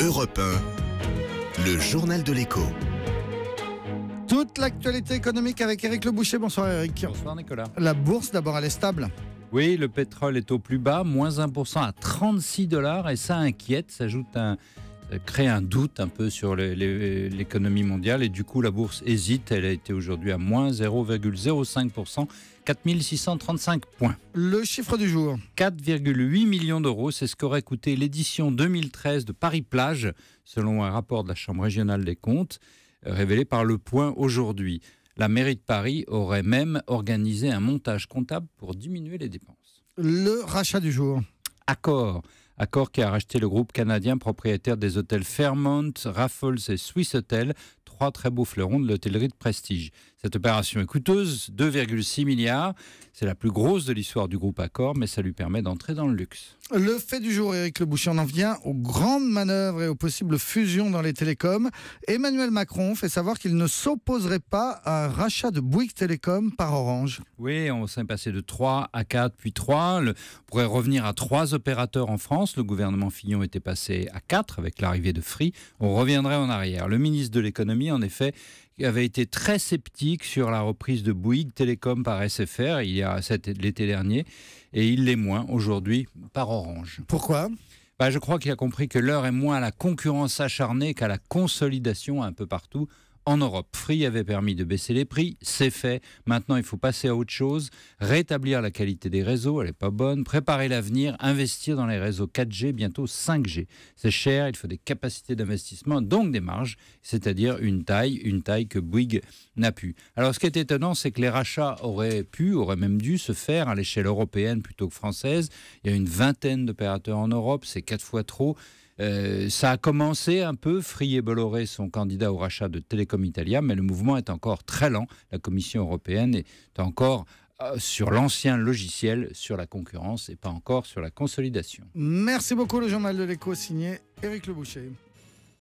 Europe 1, le journal de l'écho. Toute l'actualité économique avec Eric Le Boucher. Bonsoir Eric. Bonsoir Nicolas. La bourse d'abord, elle est stable. Oui, le pétrole est au plus bas, moins 1% à 36 dollars et ça inquiète, s'ajoute un crée un doute un peu sur l'économie mondiale et du coup la bourse hésite, elle a été aujourd'hui à moins 0,05%, 4635 points. Le chiffre du jour 4,8 millions d'euros, c'est ce qu'aurait coûté l'édition 2013 de Paris-Plage, selon un rapport de la Chambre régionale des comptes, euh, révélé par Le Point aujourd'hui. La mairie de Paris aurait même organisé un montage comptable pour diminuer les dépenses. Le rachat du jour Accord Accor qui a racheté le groupe canadien propriétaire des hôtels Fairmont, Raffles et Swiss Hotel, trois très beaux fleurons de l'hôtellerie de prestige. Cette opération est coûteuse, 2,6 milliards. C'est la plus grosse de l'histoire du groupe Accor, mais ça lui permet d'entrer dans le luxe. Le fait du jour, Eric Le on en vient aux grandes manœuvres et aux possibles fusions dans les télécoms. Emmanuel Macron fait savoir qu'il ne s'opposerait pas à un rachat de Bouygues Télécom par Orange. Oui, on s'est passé de 3 à 4, puis 3. on pourrait revenir à 3 opérateurs en France. Le gouvernement Fillon était passé à 4 avec l'arrivée de Free. On reviendrait en arrière. Le ministre de l'économie, en effet, avait été très sceptique sur la reprise de Bouygues Télécom par SFR il y a l'été dernier, et il l'est moins aujourd'hui par Orange. Pourquoi bah, Je crois qu'il a compris que l'heure est moins à la concurrence acharnée qu'à la consolidation un peu partout en Europe. Free avait permis de baisser les prix, c'est fait. Maintenant, il faut passer à autre chose, rétablir la qualité des réseaux, elle n'est pas bonne, préparer l'avenir, investir dans les réseaux 4G, bientôt 5G. C'est cher, il faut des capacités d'investissement, donc des marges, c'est-à-dire une taille, une taille que Bouygues n'a pu. Alors, ce qui est étonnant, c'est que les rachats auraient pu, auraient même dû se faire à l'échelle européenne plutôt que française. Il y a une vingtaine d'opérateurs en Europe, c'est quatre fois trop. Euh, ça a commencé un peu. Frié et Bolloré son candidat au rachat de télécom Italia, mais le mouvement est encore très lent. La Commission européenne est encore euh, sur l'ancien logiciel, sur la concurrence et pas encore sur la consolidation. Merci beaucoup le journal de l'écho signé Éric Leboucher.